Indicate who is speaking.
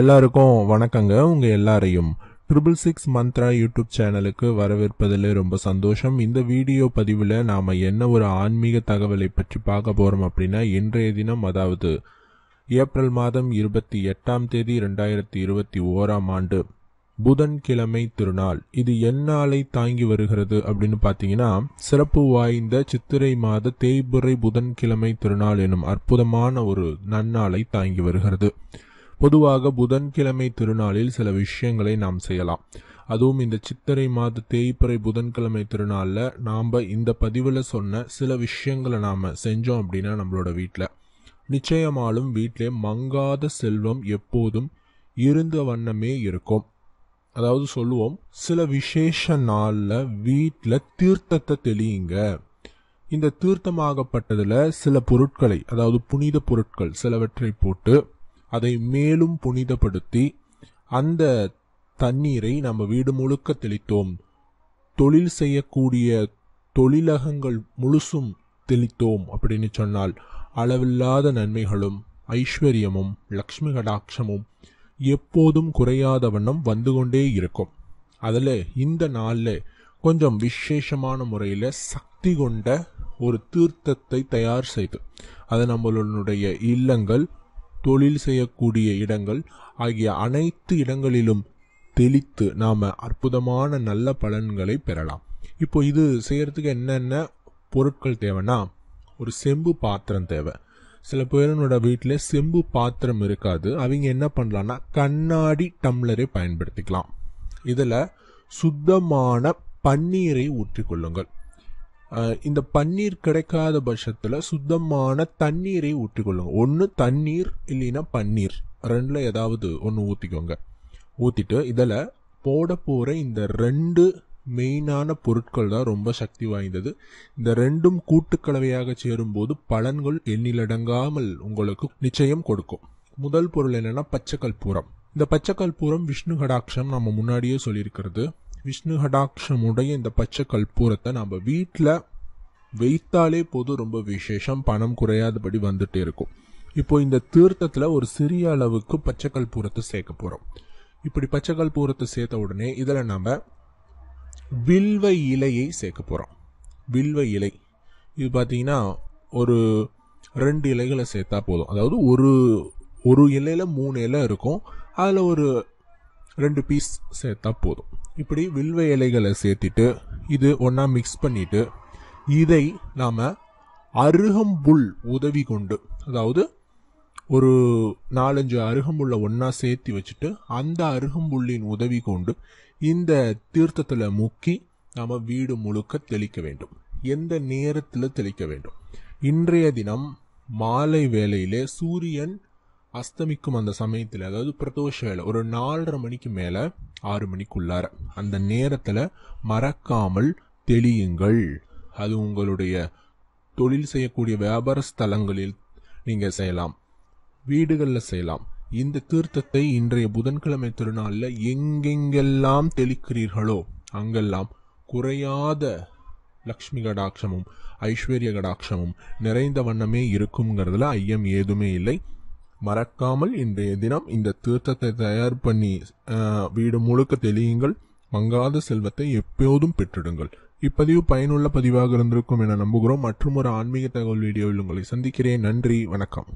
Speaker 1: எல்லாருக்கும் வணக்கங்க உங்கள் எல்லாரையும் ட்ரிபிள் சிக்ஸ் மந்த்ரா யூடியூப் சேனலுக்கு வரவேற்பதில் ரொம்ப சந்தோஷம் இந்த வீடியோ பதிவில் நாம் என்ன ஒரு ஆன்மீக தகவலை பற்றி பார்க்க போகிறோம் அப்படின்னா இன்றைய தினம் அதாவது ஏப்ரல் மாதம் இருபத்தி எட்டாம் தேதி ரெண்டாயிரத்தி இருபத்தி ஓராம் ஆண்டு புதன்கிழமை திருநாள் இது என்னாலை தாங்கி வருகிறது அப்படின்னு பார்த்தீங்கன்னா சிறப்பு வாய்ந்த சித்திரை மாத தேய்புரை புதன்கிழமை திருநாள் எனும் அற்புதமான ஒரு நன்னாளை தாங்கி வருகிறது பொதுவாக புதன்கிழமை திருநாளில் சில விஷயங்களை நாம் செய்யலாம் அதுவும் இந்த சித்திரை மாத தேய்ப்பறை புதன்கிழமை திருநாளில் நாம் இந்த பதிவில் சொன்ன சில விஷயங்களை நாம் செஞ்சோம் அப்படின்னா நம்மளோட வீட்டில் நிச்சயமாலும் வீட்டிலே மங்காத செல்வம் எப்போதும் இருந்த வண்ணமே இருக்கும் அதாவது சொல்லுவோம் சில விசேஷ நாளில் வீட்டில் தீர்த்தத்தை தெளியுங்க இந்த தீர்த்தமாகப்பட்டதில் சில பொருட்களை அதாவது புனித பொருட்கள் சிலவற்றை போட்டு அதை மேலும் புனிதப்படுத்தி அந்த தண்ணீரை நம்ம வீடு முழுக்க தெளித்தோம் தொழில் செய்யக்கூடிய தொழிலகங்கள் முழுசும் தெளித்தோம் அப்படின்னு சொன்னால் அளவில்லாத நன்மைகளும் ஐஸ்வர்யமும் லக்ஷ்மி கடாட்சமும் எப்போதும் குறையாத வண்ணம் வந்து கொண்டே இருக்கும் அதில் இந்த நாளில் கொஞ்சம் விசேஷமான முறையில் சக்தி கொண்ட ஒரு தீர்த்தத்தை தயார் செய்து அது நம்மளுடைய இல்லங்கள் தொழில் செய்யக்கூடிய இடங்கள் ஆகிய அனைத்து இடங்களிலும் தெளித்து நாம் அற்புதமான நல்ல பலன்களை பெறலாம் இப்போ இது செய்கிறதுக்கு என்னென்ன பொருட்கள் தேவைன்னா ஒரு செம்பு பாத்திரம் தேவை சில பேரனோட வீட்டில் செம்பு பாத்திரம் இருக்காது அவங்க என்ன பண்ணலான்னா கண்ணாடி டம்ளரை பயன்படுத்திக்கலாம் இதில் சுத்தமான பன்னீரை ஊற்றிக்கொள்ளுங்கள் இந்த பன்னீர் கிடைக்காத பட்சத்தில் சுத்தமான தண்ணீரை ஊற்றிக்கொள்ளுங்க ஒன்று தண்ணீர் இல்லைன்னா பன்னீர் ரெண்டில் ஏதாவது ஒன்று ஊற்றிக்கோங்க ஊற்றிட்டு இதில் போட போகிற இந்த ரெண்டு மெயினான பொருட்கள் தான் ரொம்ப சக்தி வாய்ந்தது இந்த ரெண்டும் கூட்டுக்கலவையாக சேரும்போது பலன்கள் எண்ணிலடங்காமல் உங்களுக்கு நிச்சயம் கொடுக்கும் முதல் பொருள் என்னென்னா பச்சைக்கல் பூரம் இந்த பச்சைக்கல் பூரம் விஷ்ணு கடாட்சம் நம்ம முன்னாடியே சொல்லியிருக்கிறது விஷ்ணு கடாட்சமுடைய இந்த பச்சை கற்பூரத்தை நம்ம வீட்டில் வைத்தாலே போதும் ரொம்ப விசேஷம் பணம் குறையாதபடி வந்துட்டு இருக்கும் இப்போ இந்த தீர்த்தத்தில் ஒரு சிறிய அளவுக்கு பச்சை கற்பூரத்தை சேர்க்க போகிறோம் இப்படி பச்சை கற்பூரத்தை சேர்த்த உடனே இதில் நம்ம வில்வ இலையை சேர்க்க போகிறோம் வில்வ இலை இது பார்த்தீங்கன்னா ஒரு ரெண்டு இலைகளை சேர்த்தா போதும் அதாவது ஒரு ஒரு இலையில் மூணு இலை இருக்கும் அதில் ஒரு ரெண்டு பீஸ் சேர்த்தா போதும் இப்படி வில்வ இலைகளை சேர்த்துட்டு இது ஒன்றா மிக்ஸ் பண்ணிவிட்டு இதை நாம் அருகம்புல் உதவி கொண்டு அதாவது ஒரு நாலஞ்சு அருகம்புல்லை ஒன்றா சேர்த்து வச்சுட்டு அந்த அருகம்புல்லின் உதவி கொண்டு இந்த தீர்த்தத்தில் முக்கி நாம் வீடு முழுக்க தெளிக்க வேண்டும் எந்த நேரத்தில் தெளிக்க வேண்டும் இன்றைய தினம் மாலை வேளையிலே சூரியன் அஸ்தமிக்கும் அந்த சமயத்தில் அதாவது பிரதோஷ வேலை ஒரு நாலரை மணிக்கு மேலே ஆறு மணிக்குள்ளார அந்த நேரத்தில் மறக்காமல் தெளியுங்கள் அது உங்களுடைய தொழில் செய்யக்கூடிய வியாபார ஸ்தலங்களில் நீங்கள் செய்யலாம் வீடுகளில் செய்யலாம் இந்த தீர்த்தத்தை இன்றைய புதன்கிழமை திருநாளில் எங்கெங்கெல்லாம் தெளிக்கிறீர்களோ அங்கெல்லாம் குறையாத லக்ஷ்மி கடாட்சமும் ஐஸ்வர்ய கடாட்சமும் நிறைந்த வண்ணமே இருக்குங்கிறதுல ஐயம் ஏதுமே இல்லை மறக்காமல் இன்றைய தினம் இந்த தீர்த்தத்தை தயார் பண்ணி வீடு முழுக்க தெளியுங்கள் மங்காத செல்வத்தை எப்போதும் பெற்றிடுங்கள் இப்பதிவு பயனுள்ள பதிவாக இருந்திருக்கும் என நம்புகிறோம் மற்றும் ஒரு ஆன்மீக தகவல் வீடியோவில் உங்களை சந்திக்கிறேன் நன்றி வணக்கம்